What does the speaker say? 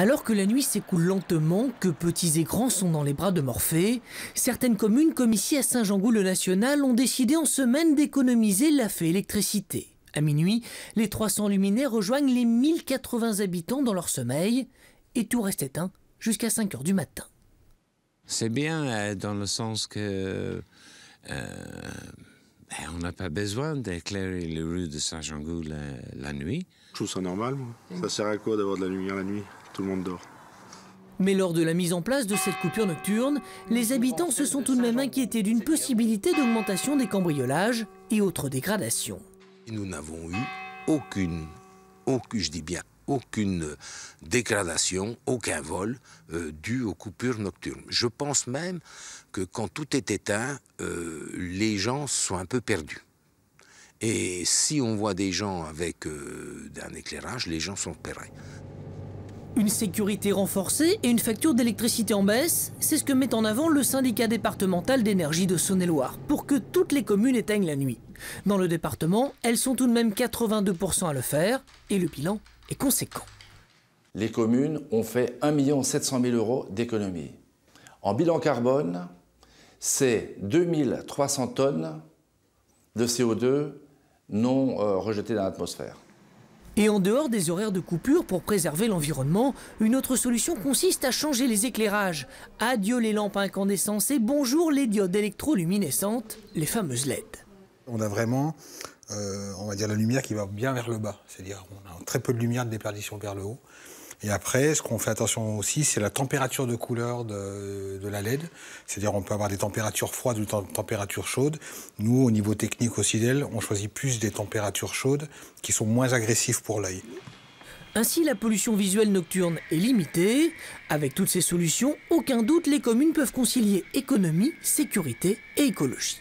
Alors que la nuit s'écoule lentement, que petits et grands sont dans les bras de Morphée, certaines communes, comme ici à saint jean goul le national ont décidé en semaine d'économiser la fée électricité. À minuit, les 300 luminaires rejoignent les 1080 habitants dans leur sommeil et tout reste éteint jusqu'à 5 heures du matin. C'est bien euh, dans le sens que euh, ben, on n'a pas besoin d'éclairer les rues de saint jean la, nuit. Je trouve ça normal, Ça sert à quoi d'avoir de la lumière la nuit tout le monde dort. Mais lors de la mise en place de cette coupure nocturne, les habitants se sont tout de même inquiétés d'une possibilité d'augmentation des cambriolages et autres dégradations. Nous n'avons eu aucune, aucune, je dis bien aucune dégradation, aucun vol euh, dû aux coupures nocturnes. Je pense même que quand tout est éteint, euh, les gens sont un peu perdus. Et si on voit des gens avec euh, un éclairage, les gens sont perdus. Une sécurité renforcée et une facture d'électricité en baisse, c'est ce que met en avant le syndicat départemental d'énergie de Saône-et-Loire, pour que toutes les communes éteignent la nuit. Dans le département, elles sont tout de même 82% à le faire, et le bilan est conséquent. Les communes ont fait 1 700 000 euros d'économie. En bilan carbone, c'est 2300 tonnes de CO2 non euh, rejetées dans l'atmosphère. Et en dehors des horaires de coupure pour préserver l'environnement, une autre solution consiste à changer les éclairages. Adieu les lampes incandescentes et bonjour les diodes électroluminescentes, les fameuses LED. On a vraiment, euh, on va dire, la lumière qui va bien vers le bas. C'est-à-dire on a très peu de lumière de déperdition vers le haut. Et après, ce qu'on fait attention aussi, c'est la température de couleur de, la LED. C'est-à-dire, on peut avoir des températures froides ou des températures chaudes. Nous, au niveau technique aussi d'elle, on choisit plus des températures chaudes qui sont moins agressives pour l'œil. Ainsi, la pollution visuelle nocturne est limitée. Avec toutes ces solutions, aucun doute, les communes peuvent concilier économie, sécurité et écologie.